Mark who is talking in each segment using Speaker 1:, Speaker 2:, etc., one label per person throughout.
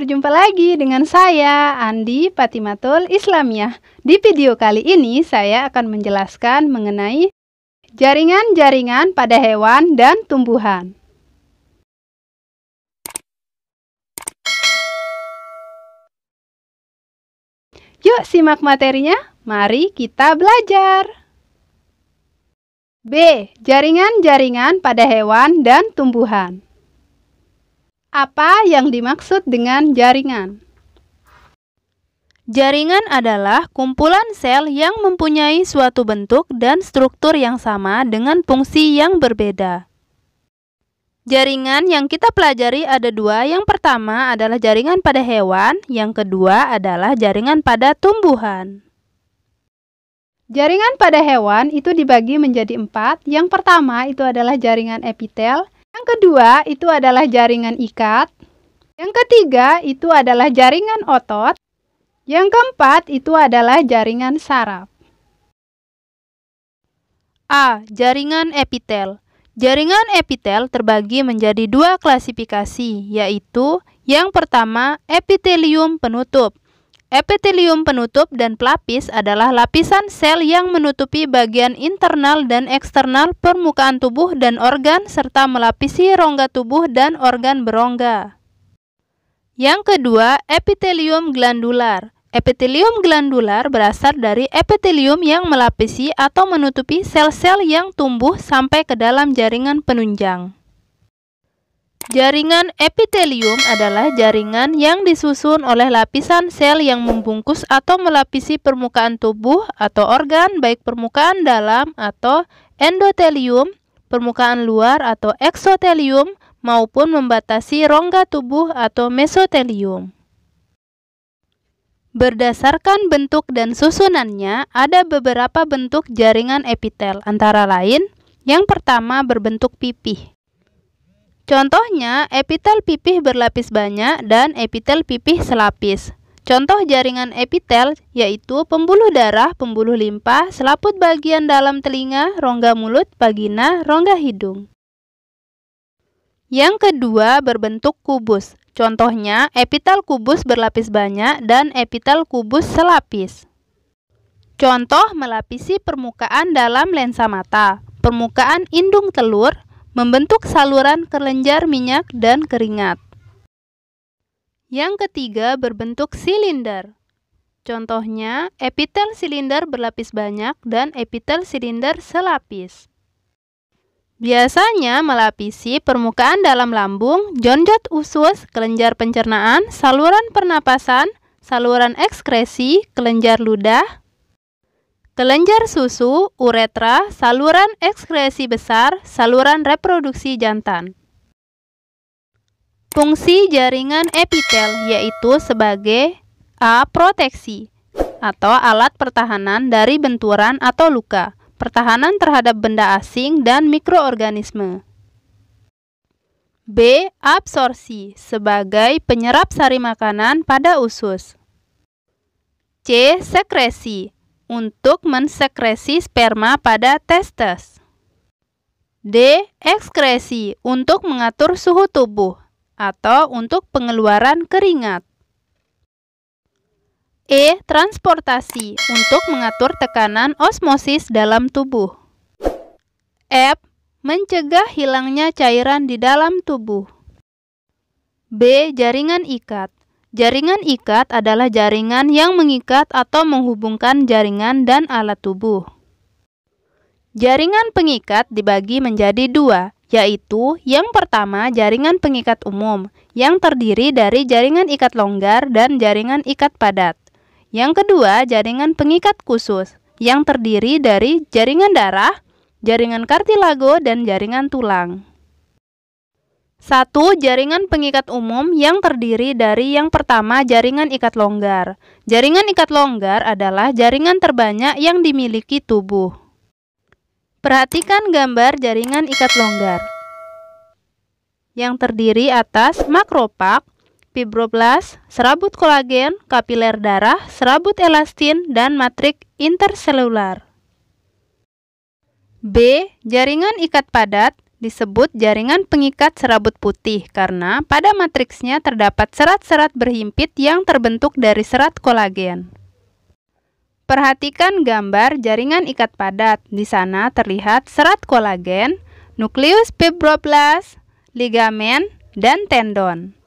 Speaker 1: berjumpa lagi dengan saya Andi Patimatul Islamiyah. Di video kali ini saya akan menjelaskan mengenai jaringan-jaringan pada hewan dan tumbuhan. Yuk simak materinya, mari kita belajar. B. Jaringan-jaringan pada hewan dan tumbuhan. Apa yang dimaksud dengan jaringan? Jaringan adalah kumpulan sel yang mempunyai suatu bentuk dan struktur yang sama dengan fungsi yang berbeda. Jaringan yang kita pelajari ada dua. Yang pertama adalah jaringan pada hewan, yang kedua adalah jaringan pada tumbuhan. Jaringan pada hewan itu dibagi menjadi empat. Yang pertama itu adalah jaringan epitel, yang kedua itu adalah jaringan ikat. Yang ketiga itu adalah jaringan otot. Yang keempat itu adalah jaringan saraf. A. Jaringan epitel. Jaringan epitel terbagi menjadi dua klasifikasi, yaitu yang pertama epitelium penutup Epitelium penutup dan pelapis adalah lapisan sel yang menutupi bagian internal dan eksternal permukaan tubuh dan organ serta melapisi rongga tubuh dan organ berongga. Yang kedua, epitelium glandular. Epitelium glandular berasal dari epitelium yang melapisi atau menutupi sel-sel yang tumbuh sampai ke dalam jaringan penunjang. Jaringan epitelium adalah jaringan yang disusun oleh lapisan sel yang membungkus atau melapisi permukaan tubuh atau organ baik permukaan dalam atau endotelium, permukaan luar atau eksotelium, maupun membatasi rongga tubuh atau mesotelium. Berdasarkan bentuk dan susunannya, ada beberapa bentuk jaringan epitel, antara lain yang pertama berbentuk pipih, Contohnya, epitel pipih berlapis banyak dan epitel pipih selapis. Contoh jaringan epitel yaitu pembuluh darah, pembuluh limpa, selaput bagian dalam telinga, rongga mulut, vagina, rongga hidung. Yang kedua berbentuk kubus. Contohnya, epitel kubus berlapis banyak dan epitel kubus selapis. Contoh melapisi permukaan dalam lensa mata, permukaan indung telur, membentuk saluran kelenjar minyak dan keringat. Yang ketiga, berbentuk silinder. Contohnya, epitel silinder berlapis banyak dan epitel silinder selapis. Biasanya melapisi permukaan dalam lambung, jonjot usus, kelenjar pencernaan, saluran pernapasan, saluran ekskresi, kelenjar ludah, Kelenjar susu, uretra, saluran ekskresi besar, saluran reproduksi jantan. Fungsi jaringan epitel yaitu sebagai A. Proteksi atau alat pertahanan dari benturan atau luka, pertahanan terhadap benda asing dan mikroorganisme. B. Absorsi sebagai penyerap sari makanan pada usus. C. Sekresi untuk mensekresi sperma pada testes. D. Ekskresi untuk mengatur suhu tubuh atau untuk pengeluaran keringat. E. Transportasi untuk mengatur tekanan osmosis dalam tubuh. F. Mencegah hilangnya cairan di dalam tubuh. B. Jaringan ikat Jaringan ikat adalah jaringan yang mengikat atau menghubungkan jaringan dan alat tubuh. Jaringan pengikat dibagi menjadi dua, yaitu yang pertama jaringan pengikat umum, yang terdiri dari jaringan ikat longgar dan jaringan ikat padat. Yang kedua, jaringan pengikat khusus, yang terdiri dari jaringan darah, jaringan kartilago, dan jaringan tulang. Satu, jaringan pengikat umum yang terdiri dari yang pertama jaringan ikat longgar. Jaringan ikat longgar adalah jaringan terbanyak yang dimiliki tubuh. Perhatikan gambar jaringan ikat longgar yang terdiri atas makropak, fibroblas, serabut kolagen, kapiler darah, serabut elastin, dan matrik interselular. B. Jaringan ikat padat disebut jaringan pengikat serabut putih karena pada matriksnya terdapat serat-serat berhimpit yang terbentuk dari serat kolagen. Perhatikan gambar jaringan ikat padat. Di sana terlihat serat kolagen, nukleus fibroblast, ligamen, dan tendon.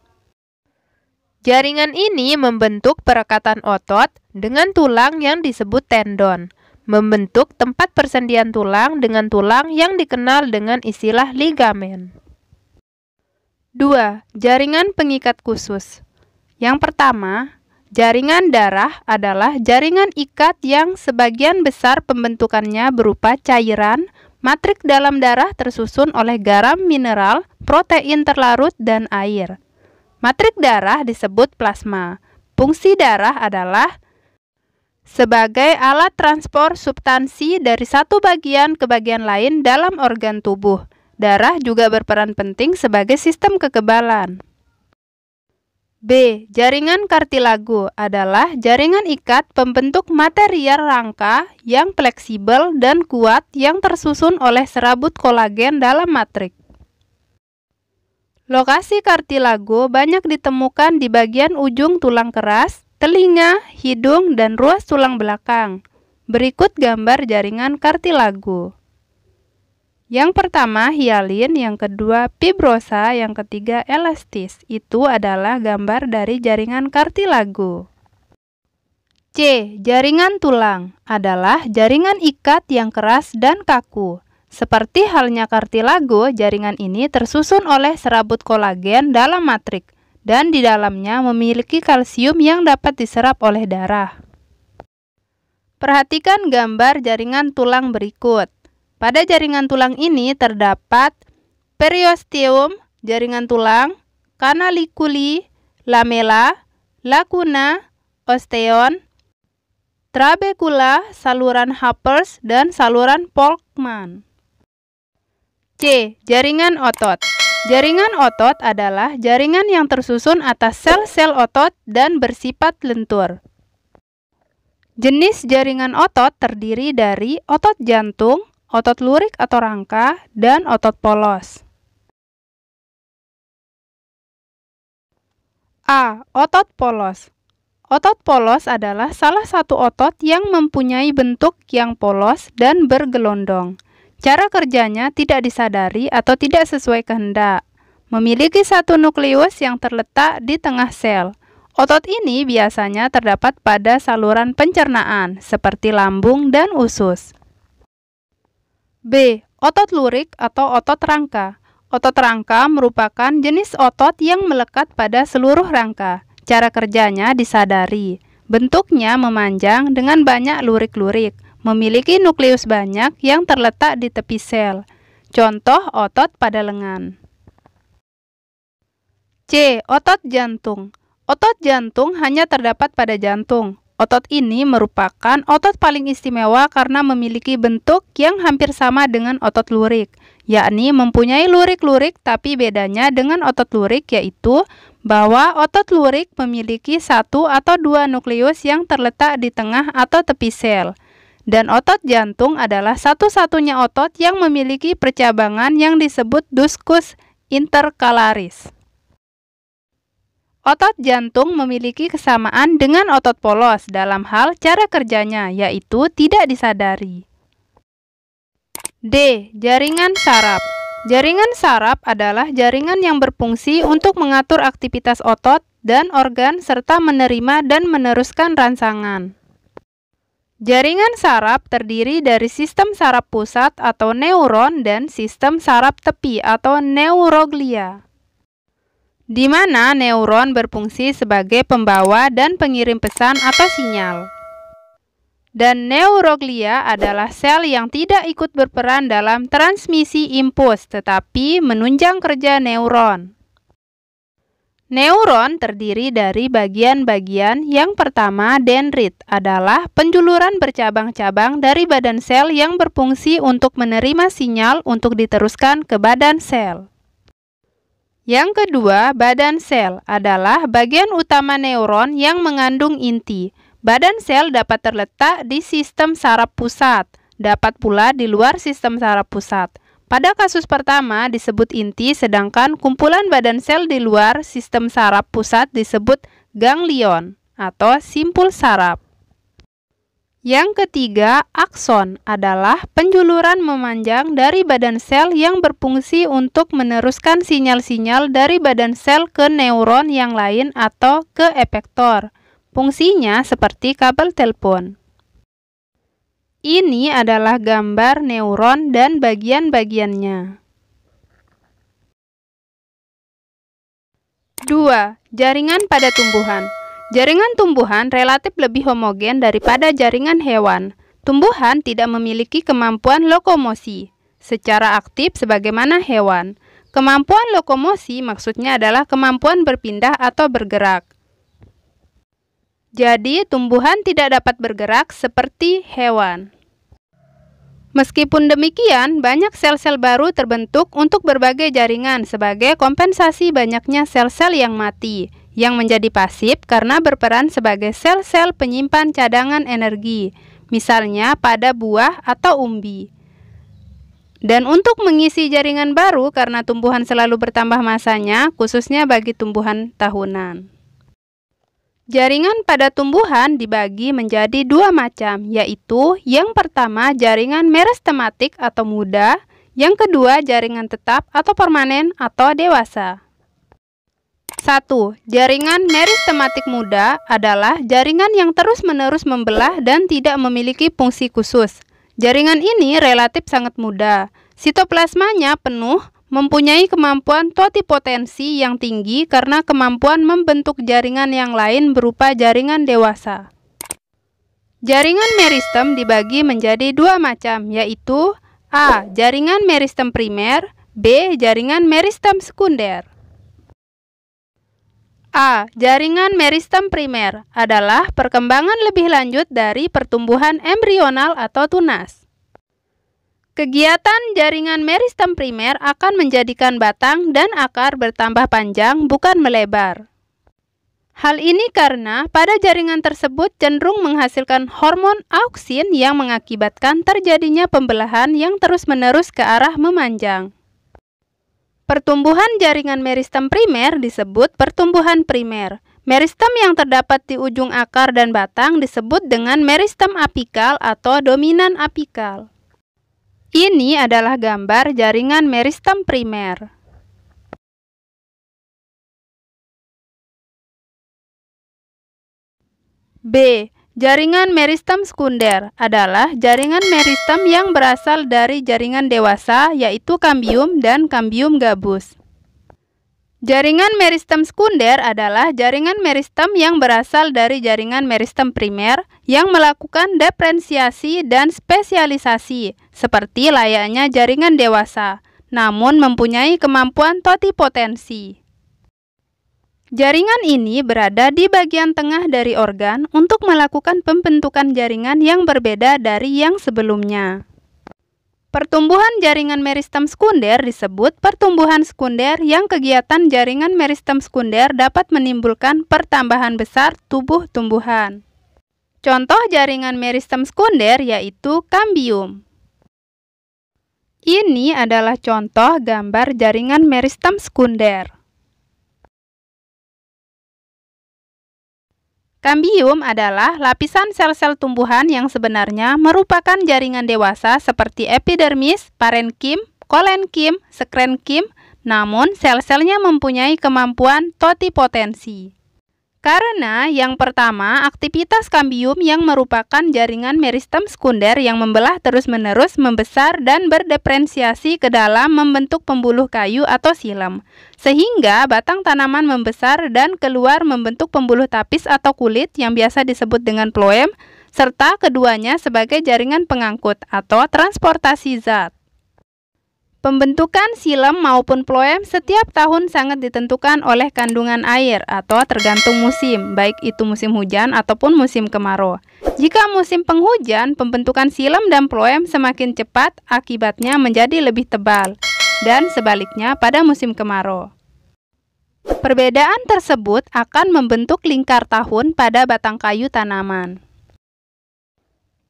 Speaker 1: Jaringan ini membentuk perekatan otot dengan tulang yang disebut tendon membentuk tempat persendian tulang dengan tulang yang dikenal dengan istilah ligamen. 2. Jaringan pengikat khusus. Yang pertama, jaringan darah adalah jaringan ikat yang sebagian besar pembentukannya berupa cairan, matrik dalam darah tersusun oleh garam mineral, protein terlarut, dan air. Matrik darah disebut plasma. Fungsi darah adalah sebagai alat transport substansi dari satu bagian ke bagian lain dalam organ tubuh. Darah juga berperan penting sebagai sistem kekebalan. B. Jaringan kartilago adalah jaringan ikat pembentuk material rangka yang fleksibel dan kuat yang tersusun oleh serabut kolagen dalam matriks. Lokasi kartilago banyak ditemukan di bagian ujung tulang keras, telinga, hidung, dan ruas tulang belakang. Berikut gambar jaringan kartilago. Yang pertama hialin, yang kedua fibrosa, yang ketiga elastis. Itu adalah gambar dari jaringan kartilago. C. Jaringan tulang adalah jaringan ikat yang keras dan kaku. Seperti halnya kartilago, jaringan ini tersusun oleh serabut kolagen dalam matrik dan di dalamnya memiliki kalsium yang dapat diserap oleh darah. Perhatikan gambar jaringan tulang berikut. Pada jaringan tulang ini terdapat periosteum, jaringan tulang, kanalikuli, lamela, lacuna, osteon, trabekula, saluran Hapers, dan saluran Polkman. C. Jaringan otot. Jaringan otot adalah jaringan yang tersusun atas sel-sel otot dan bersifat lentur. Jenis jaringan otot terdiri dari otot jantung, otot lurik atau rangka, dan otot polos. A. Otot polos Otot polos adalah salah satu otot yang mempunyai bentuk yang polos dan bergelondong. Cara kerjanya tidak disadari atau tidak sesuai kehendak. Memiliki satu nukleus yang terletak di tengah sel. Otot ini biasanya terdapat pada saluran pencernaan, seperti lambung dan usus. B. Otot lurik atau otot rangka. Otot rangka merupakan jenis otot yang melekat pada seluruh rangka. Cara kerjanya disadari. Bentuknya memanjang dengan banyak lurik-lurik memiliki nukleus banyak yang terletak di tepi sel, contoh otot pada lengan. C. Otot jantung Otot jantung hanya terdapat pada jantung. Otot ini merupakan otot paling istimewa karena memiliki bentuk yang hampir sama dengan otot lurik, yakni mempunyai lurik-lurik tapi bedanya dengan otot lurik yaitu bahwa otot lurik memiliki satu atau dua nukleus yang terletak di tengah atau tepi sel. Dan otot jantung adalah satu-satunya otot yang memiliki percabangan yang disebut duskus intercalaris. Otot jantung memiliki kesamaan dengan otot polos dalam hal cara kerjanya, yaitu tidak disadari. D. Jaringan saraf. Jaringan saraf adalah jaringan yang berfungsi untuk mengatur aktivitas otot dan organ serta menerima dan meneruskan rangsangan. Jaringan saraf terdiri dari sistem saraf pusat atau neuron dan sistem saraf tepi atau neuroglia. Di mana neuron berfungsi sebagai pembawa dan pengirim pesan atau sinyal. Dan neuroglia adalah sel yang tidak ikut berperan dalam transmisi impuls tetapi menunjang kerja neuron. Neuron terdiri dari bagian-bagian yang pertama dendrit adalah penjuluran bercabang-cabang dari badan sel yang berfungsi untuk menerima sinyal untuk diteruskan ke badan sel. Yang kedua, badan sel adalah bagian utama neuron yang mengandung inti. Badan sel dapat terletak di sistem saraf pusat, dapat pula di luar sistem saraf pusat. Pada kasus pertama disebut inti sedangkan kumpulan badan sel di luar sistem saraf pusat disebut ganglion atau simpul saraf. Yang ketiga, akson adalah penjuluran memanjang dari badan sel yang berfungsi untuk meneruskan sinyal-sinyal dari badan sel ke neuron yang lain atau ke efektor. Fungsinya seperti kabel telepon. Ini adalah gambar neuron dan bagian-bagiannya. 2. Jaringan pada tumbuhan Jaringan tumbuhan relatif lebih homogen daripada jaringan hewan. Tumbuhan tidak memiliki kemampuan lokomosi secara aktif sebagaimana hewan. Kemampuan lokomosi maksudnya adalah kemampuan berpindah atau bergerak. Jadi, tumbuhan tidak dapat bergerak seperti hewan. Meskipun demikian, banyak sel-sel baru terbentuk untuk berbagai jaringan sebagai kompensasi banyaknya sel-sel yang mati, yang menjadi pasif karena berperan sebagai sel-sel penyimpan cadangan energi, misalnya pada buah atau umbi. Dan untuk mengisi jaringan baru karena tumbuhan selalu bertambah masanya, khususnya bagi tumbuhan tahunan. Jaringan pada tumbuhan dibagi menjadi dua macam, yaitu yang pertama jaringan meristematik atau muda, yang kedua jaringan tetap atau permanen atau dewasa. 1. Jaringan meristematik muda adalah jaringan yang terus-menerus membelah dan tidak memiliki fungsi khusus. Jaringan ini relatif sangat muda. Sitoplasmanya penuh mempunyai kemampuan totipotensi yang tinggi karena kemampuan membentuk jaringan yang lain berupa jaringan dewasa. Jaringan meristem dibagi menjadi dua macam, yaitu A. Jaringan meristem primer B. Jaringan meristem sekunder A. Jaringan meristem primer adalah perkembangan lebih lanjut dari pertumbuhan embrional atau tunas. Kegiatan jaringan meristem primer akan menjadikan batang dan akar bertambah panjang, bukan melebar. Hal ini karena pada jaringan tersebut cenderung menghasilkan hormon auksin yang mengakibatkan terjadinya pembelahan yang terus-menerus ke arah memanjang. Pertumbuhan jaringan meristem primer disebut pertumbuhan primer. Meristem yang terdapat di ujung akar dan batang disebut dengan meristem apikal atau dominan apikal. Ini adalah gambar jaringan meristem primer. B. Jaringan meristem sekunder adalah jaringan meristem yang berasal dari jaringan dewasa yaitu kambium dan kambium gabus. Jaringan meristem sekunder adalah jaringan meristem yang berasal dari jaringan meristem primer yang melakukan diferensiasi dan spesialisasi seperti layaknya jaringan dewasa, namun mempunyai kemampuan totipotensi. Jaringan ini berada di bagian tengah dari organ untuk melakukan pembentukan jaringan yang berbeda dari yang sebelumnya. Pertumbuhan jaringan meristem sekunder disebut pertumbuhan sekunder yang kegiatan jaringan meristem sekunder dapat menimbulkan pertambahan besar tubuh tumbuhan. Contoh jaringan meristem sekunder yaitu kambium. Ini adalah contoh gambar jaringan meristem sekunder. Kambium adalah lapisan sel-sel tumbuhan yang sebenarnya merupakan jaringan dewasa seperti epidermis, parenkim, kolenkim, sekrenkim, namun sel-selnya mempunyai kemampuan totipotensi. Karena yang pertama, aktivitas kambium yang merupakan jaringan meristem sekunder yang membelah terus-menerus membesar dan berdepresiasi ke dalam membentuk pembuluh kayu atau silem. Sehingga batang tanaman membesar dan keluar membentuk pembuluh tapis atau kulit yang biasa disebut dengan ploem, serta keduanya sebagai jaringan pengangkut atau transportasi zat. Pembentukan silam maupun ploem setiap tahun sangat ditentukan oleh kandungan air atau tergantung musim, baik itu musim hujan ataupun musim kemarau. Jika musim penghujan, pembentukan silam dan ploem semakin cepat, akibatnya menjadi lebih tebal, dan sebaliknya pada musim kemarau. Perbedaan tersebut akan membentuk lingkar tahun pada batang kayu tanaman.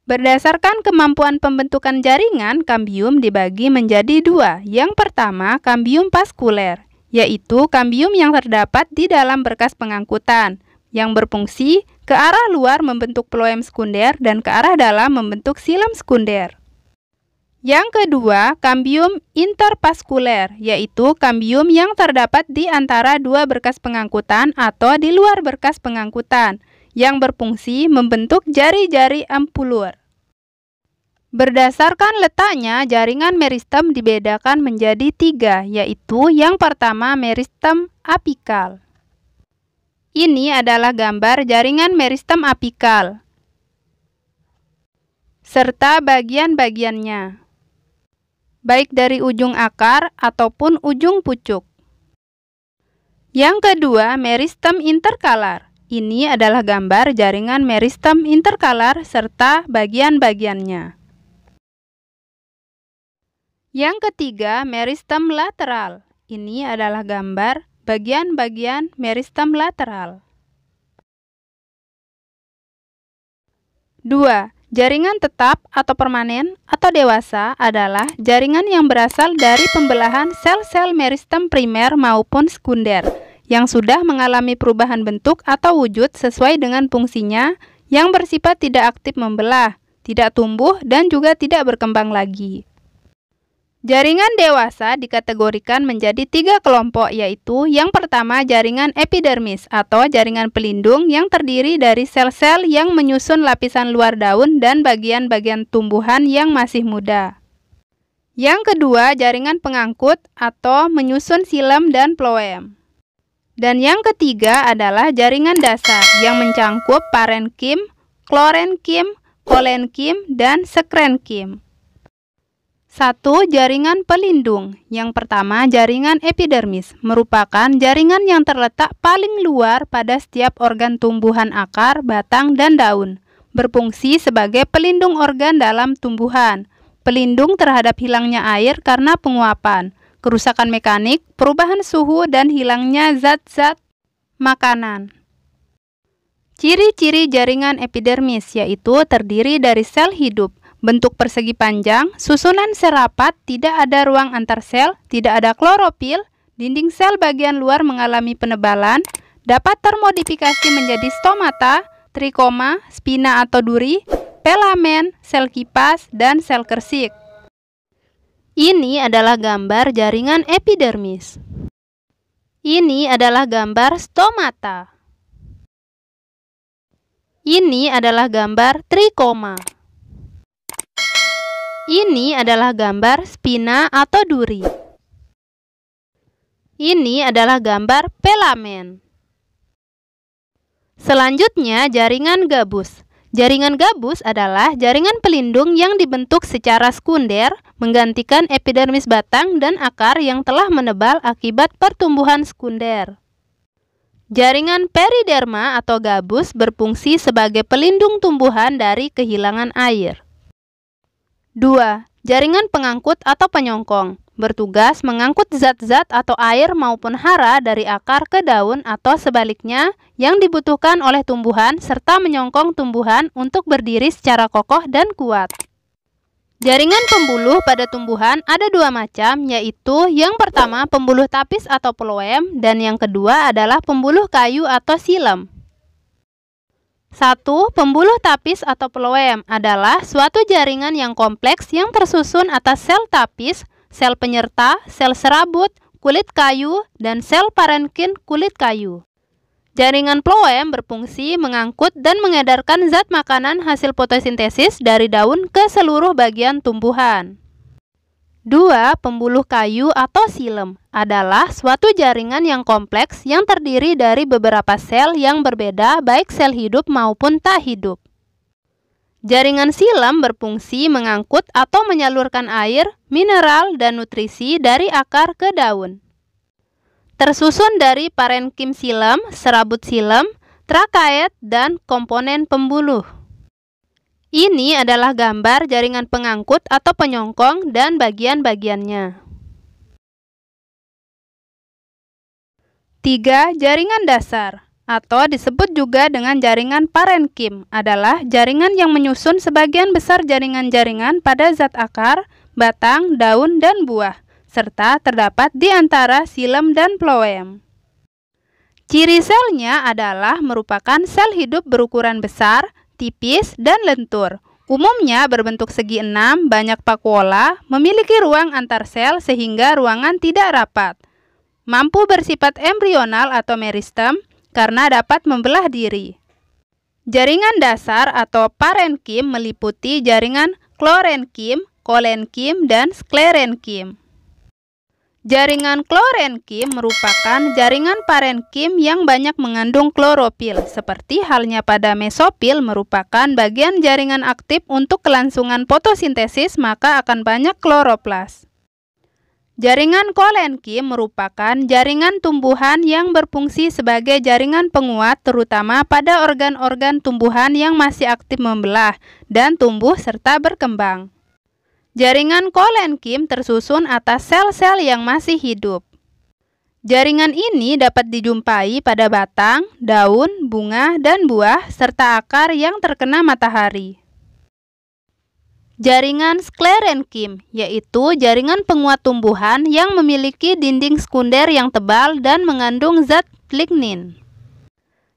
Speaker 1: Berdasarkan kemampuan pembentukan jaringan, kambium dibagi menjadi dua. Yang pertama, kambium paskuler, yaitu kambium yang terdapat di dalam berkas pengangkutan, yang berfungsi ke arah luar membentuk ploem sekunder dan ke arah dalam membentuk silam sekunder. Yang kedua, kambium interpaskuler, yaitu kambium yang terdapat di antara dua berkas pengangkutan atau di luar berkas pengangkutan yang berfungsi membentuk jari-jari ampuluer. Berdasarkan letaknya, jaringan meristem dibedakan menjadi tiga, yaitu yang pertama meristem apikal. Ini adalah gambar jaringan meristem apikal serta bagian-bagiannya, baik dari ujung akar ataupun ujung pucuk. Yang kedua, meristem interkalar. Ini adalah gambar jaringan meristem interkalar serta bagian-bagiannya. Yang ketiga, meristem lateral. Ini adalah gambar bagian-bagian meristem lateral. 2. Jaringan tetap atau permanen atau dewasa adalah jaringan yang berasal dari pembelahan sel-sel meristem primer maupun sekunder yang sudah mengalami perubahan bentuk atau wujud sesuai dengan fungsinya yang bersifat tidak aktif membelah, tidak tumbuh, dan juga tidak berkembang lagi. Jaringan dewasa dikategorikan menjadi tiga kelompok yaitu yang pertama jaringan epidermis atau jaringan pelindung yang terdiri dari sel-sel yang menyusun lapisan luar daun dan bagian-bagian tumbuhan yang masih muda. Yang kedua jaringan pengangkut atau menyusun silem dan ploem. Dan yang ketiga adalah jaringan dasar yang mencangkup parenkim, klorenkim, kolenkim, dan sekrenkim. Satu Jaringan pelindung Yang pertama, jaringan epidermis merupakan jaringan yang terletak paling luar pada setiap organ tumbuhan akar, batang, dan daun. Berfungsi sebagai pelindung organ dalam tumbuhan, pelindung terhadap hilangnya air karena penguapan, kerusakan mekanik, perubahan suhu, dan hilangnya zat-zat makanan. Ciri-ciri jaringan epidermis yaitu terdiri dari sel hidup, bentuk persegi panjang, susunan serapat, tidak ada ruang antar sel, tidak ada klorofil, dinding sel bagian luar mengalami penebalan, dapat termodifikasi menjadi stomata, trikoma, spina atau duri, pelamen, sel kipas, dan sel kersik. Ini adalah gambar jaringan epidermis. Ini adalah gambar stomata. Ini adalah gambar trikoma. Ini adalah gambar spina atau duri. Ini adalah gambar pelamen. Selanjutnya jaringan gabus. Jaringan gabus adalah jaringan pelindung yang dibentuk secara sekunder menggantikan epidermis batang dan akar yang telah menebal akibat pertumbuhan sekunder. Jaringan periderma atau gabus berfungsi sebagai pelindung tumbuhan dari kehilangan air. 2. Jaringan pengangkut atau penyongkong bertugas mengangkut zat-zat atau air maupun hara dari akar ke daun atau sebaliknya yang dibutuhkan oleh tumbuhan serta menyongkong tumbuhan untuk berdiri secara kokoh dan kuat. Jaringan pembuluh pada tumbuhan ada dua macam, yaitu yang pertama pembuluh tapis atau ploem dan yang kedua adalah pembuluh kayu atau silem. Satu Pembuluh tapis atau ploem adalah suatu jaringan yang kompleks yang tersusun atas sel tapis sel penyerta, sel serabut, kulit kayu, dan sel parenkin kulit kayu. Jaringan ploem berfungsi mengangkut dan mengedarkan zat makanan hasil fotosintesis dari daun ke seluruh bagian tumbuhan. 2. Pembuluh kayu atau silem adalah suatu jaringan yang kompleks yang terdiri dari beberapa sel yang berbeda baik sel hidup maupun tak hidup. Jaringan silam berfungsi mengangkut atau menyalurkan air, mineral, dan nutrisi dari akar ke daun. Tersusun dari parenkim silam, serabut silam, trakaet, dan komponen pembuluh. Ini adalah gambar jaringan pengangkut atau penyongkong dan bagian-bagiannya. 3. Jaringan dasar atau disebut juga dengan jaringan parenkim adalah jaringan yang menyusun sebagian besar jaringan-jaringan pada zat akar, batang, daun, dan buah, serta terdapat di antara silem dan ploem. Ciri selnya adalah merupakan sel hidup berukuran besar, tipis, dan lentur. Umumnya berbentuk segi enam, banyak pakuola, memiliki ruang antar sel sehingga ruangan tidak rapat. Mampu bersifat embrional atau meristem, karena dapat membelah diri. Jaringan dasar atau parenkim meliputi jaringan klorenkim, kolenkim, dan sklerenkim. Jaringan klorenkim merupakan jaringan parenkim yang banyak mengandung klorofil, seperti halnya pada mesofil merupakan bagian jaringan aktif untuk kelangsungan fotosintesis maka akan banyak kloroplas. Jaringan kolenkim merupakan jaringan tumbuhan yang berfungsi sebagai jaringan penguat terutama pada organ-organ tumbuhan yang masih aktif membelah dan tumbuh serta berkembang. Jaringan Kolenkim tersusun atas sel-sel yang masih hidup. Jaringan ini dapat dijumpai pada batang, daun, bunga, dan buah, serta akar yang terkena matahari. Jaringan sklerenkim yaitu jaringan penguat tumbuhan yang memiliki dinding sekunder yang tebal dan mengandung zat lignin.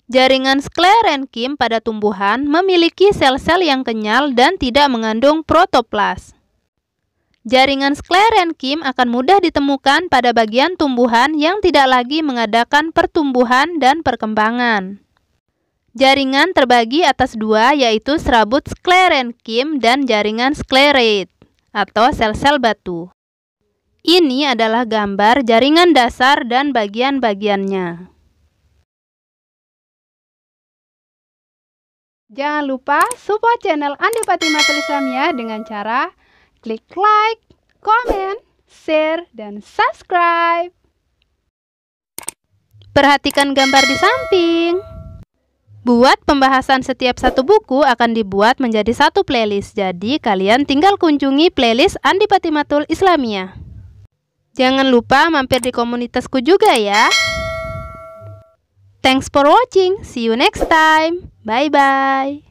Speaker 1: Jaringan sklerenkim pada tumbuhan memiliki sel-sel yang kenyal dan tidak mengandung protoplas. Jaringan sklerenkim akan mudah ditemukan pada bagian tumbuhan yang tidak lagi mengadakan pertumbuhan dan perkembangan. Jaringan terbagi atas dua yaitu serabut sklerenkim dan jaringan sklerate atau sel-sel batu. Ini adalah gambar jaringan dasar dan bagian-bagiannya. Jangan lupa support channel Andi Fatima Tulisannya dengan cara klik like, comment, share, dan subscribe. Perhatikan gambar di samping. Buat pembahasan setiap satu buku akan dibuat menjadi satu playlist. Jadi kalian tinggal kunjungi playlist Andi Patimatul Islamia. Jangan lupa mampir di komunitasku juga ya. Thanks for watching. See you next time. Bye bye.